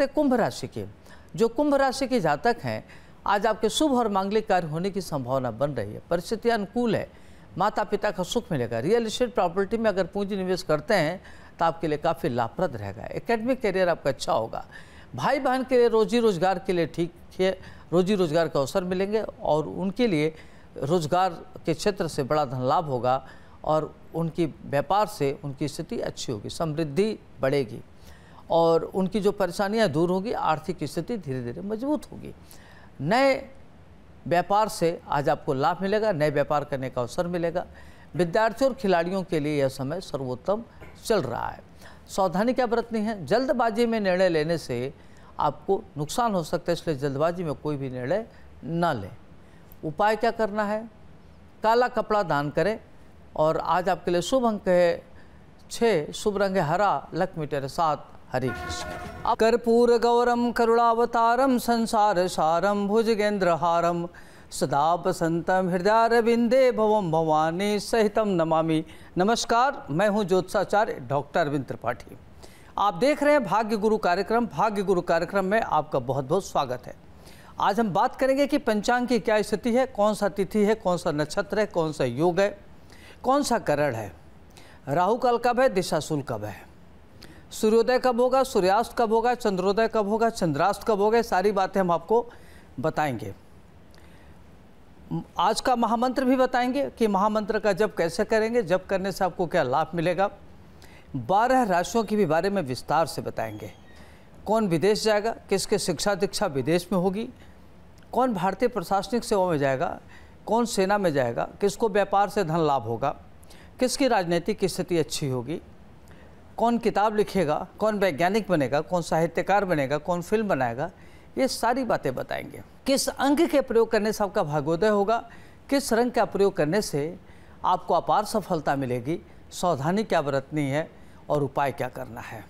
तो कुंभ राशि के जो कुंभ राशि के जातक हैं आज आपके शुभ और मांगलिक कार्य होने की संभावना बन रही है परिस्थितियाँ अनुकूल है माता पिता का सुख मिलेगा रियल इस्टेट प्रॉपर्टी में अगर पूंजी निवेश करते हैं तो आपके लिए काफ़ी लाभप्रद रहेगा एकेडमिक करियर आपका अच्छा होगा भाई बहन के लिए रोजी रोजगार के लिए ठीक है रोजी रोजगार के अवसर मिलेंगे और उनके लिए रोजगार के क्षेत्र से बड़ा धन लाभ होगा और उनकी व्यापार से उनकी स्थिति अच्छी होगी समृद्धि बढ़ेगी और उनकी जो परेशानियां दूर होगी आर्थिक स्थिति धीरे धीरे मजबूत होगी नए व्यापार से आज आपको लाभ मिलेगा नए व्यापार करने का अवसर मिलेगा विद्यार्थियों और खिलाड़ियों के लिए यह समय सर्वोत्तम चल रहा है सावधानी क्या बरतनी है जल्दबाजी में निर्णय लेने से आपको नुकसान हो सकता है इसलिए जल्दबाजी में कोई भी निर्णय ना लें उपाय क्या करना है काला कपड़ा दान करें और आज आपके लिए शुभ अंक है छः शुभ रंग है हरा लक मीटर सात हरे कृष्ण कर्पूर गौरम कर्पूरगौरं करुणावतारं संसारसारं भुजगेन्द्रहारं सदा हृदय हृदयारविंदे भवम भवानी सहितम नमामि नमस्कार मैं हूं ज्योत्साचार्य डॉक्टर अरविंद त्रिपाठी आप देख रहे हैं भाग्य गुरु कार्यक्रम भाग्य गुरु कार्यक्रम में आपका बहुत बहुत स्वागत है आज हम बात करेंगे कि पंचांग की क्या स्थिति है कौन सा तिथि है कौन सा नक्षत्र है कौन सा योग है कौन सा करण है राहु काल कब है दिशाशूल कब है सूर्योदय कब होगा सूर्यास्त कब होगा चंद्रोदय कब होगा चंद्रास्त कब होगा सारी बातें हम आपको बताएंगे आज का महामंत्र भी बताएंगे कि महामंत्र का जब कैसे करेंगे जब करने से आपको क्या लाभ मिलेगा बारह राशियों के भी बारे में विस्तार से बताएंगे कौन विदेश जाएगा किसके शिक्षा दीक्षा विदेश में होगी कौन भारतीय प्रशासनिक सेवा में जाएगा कौन सेना में जाएगा किसको व्यापार से धन लाभ होगा किसकी राजनीतिक स्थिति अच्छी होगी कौन किताब लिखेगा कौन वैज्ञानिक बनेगा कौन साहित्यकार बनेगा कौन फिल्म बनाएगा ये सारी बातें बताएंगे किस अंग के प्रयोग करने से आपका भाग्योदय होगा किस रंग का प्रयोग करने से आपको अपार सफलता मिलेगी सावधानी क्या बरतनी है और उपाय क्या करना है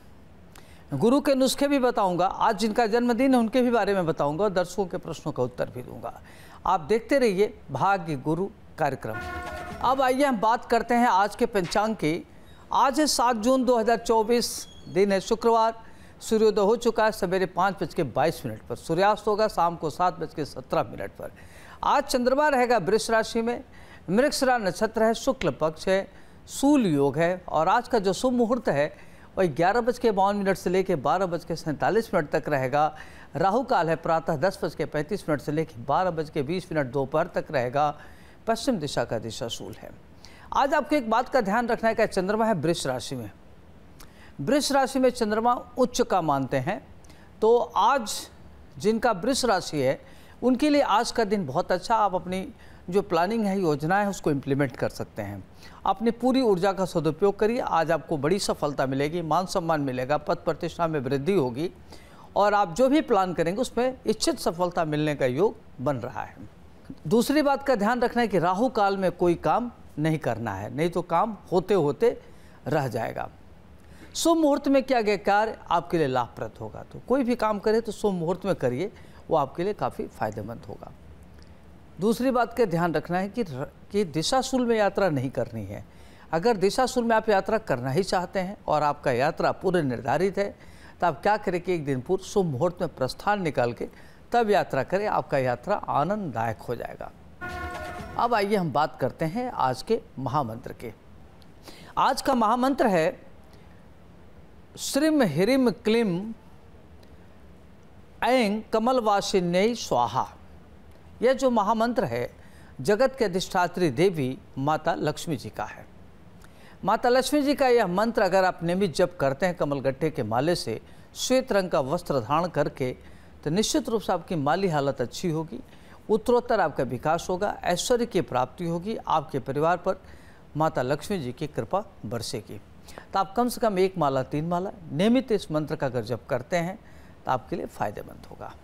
गुरु के नुस्खे भी बताऊंगा आज जिनका जन्मदिन है उनके भी बारे में बताऊंगा और दर्शकों के प्रश्नों का उत्तर भी दूंगा आप देखते रहिए भाग्य गुरु कार्यक्रम अब आइए हम बात करते हैं आज के पंचांग की आज है सात जून 2024 दिन है शुक्रवार सूर्योदय हो चुका है सवेरे पाँच बज के बाईस मिनट पर सूर्यास्त होगा शाम को सात बज के सत्रह मिनट पर आज चंद्रमा रहेगा वृक्ष राशि में मृक्षरा नक्षत्र है शुक्ल पक्ष है सूल योग है और आज का जो शुभ मुहूर्त है वही ग्यारह बज के बावन मिनट से लेकर बारह बज के सैंतालीस मिनट तक रहेगा राहु काल है प्रातः दस बज के पैंतीस मिनट से लेकर बारह बज के बीस मिनट दोपहर तक रहेगा पश्चिम दिशा का दिशा सूल है आज आपको एक बात का ध्यान रखना है कि चंद्रमा है वृक्ष राशि में वृक्ष राशि में चंद्रमा उच्च का मानते हैं तो आज जिनका वृक्ष राशि है उनके लिए आज का दिन बहुत अच्छा आप अपनी जो प्लानिंग है योजना है उसको इम्प्लीमेंट कर सकते हैं अपनी पूरी ऊर्जा का सदुपयोग करिए आज आपको बड़ी सफलता मिलेगी मान सम्मान मिलेगा पद प्रतिष्ठा में वृद्धि होगी और आप जो भी प्लान करेंगे उसमें इच्छित सफलता मिलने का योग बन रहा है दूसरी बात का ध्यान रखना है कि राहु काल में कोई काम नहीं करना है नहीं तो काम होते होते रह जाएगा शुभ मुहूर्त में किया गया कार्य आपके लिए लाभप्रद होगा तो कोई भी काम करे तो शुभ मुहूर्त में करिए वो आपके लिए काफ़ी फायदेमंद होगा दूसरी बात का ध्यान रखना है कि कि दिशाशूल में यात्रा नहीं करनी है अगर दिशाशूल में आप यात्रा करना ही चाहते हैं और आपका यात्रा पूर्व निर्धारित है तो आप क्या करें कि एक दिन पूर्व शुभ मुहूर्त में प्रस्थान निकाल के तब यात्रा करें आपका यात्रा आनंददायक हो जाएगा अब आइए हम बात करते हैं आज के महामंत्र के आज का महामंत्र है श्रीम हिरिम क्लिम ऐं कमलवासिन्य स्वाहा यह जो महामंत्र है जगत के अधिष्ठात्री देवी माता लक्ष्मी जी का है माता लक्ष्मी जी का यह मंत्र अगर आप नियमित जप करते हैं कमलगट्टे के माले से श्वेत रंग का वस्त्र धारण करके तो निश्चित रूप से आपकी माली हालत अच्छी होगी उत्तरोत्तर आपका विकास होगा ऐश्वर्य की प्राप्ति होगी आपके परिवार पर माता लक्ष्मी जी की कृपा बरसेगी तो आप कम से कम एक माला तीन माला नियमित इस मंत्र का अगर जब करते हैं तो आपके लिए फायदेमंद होगा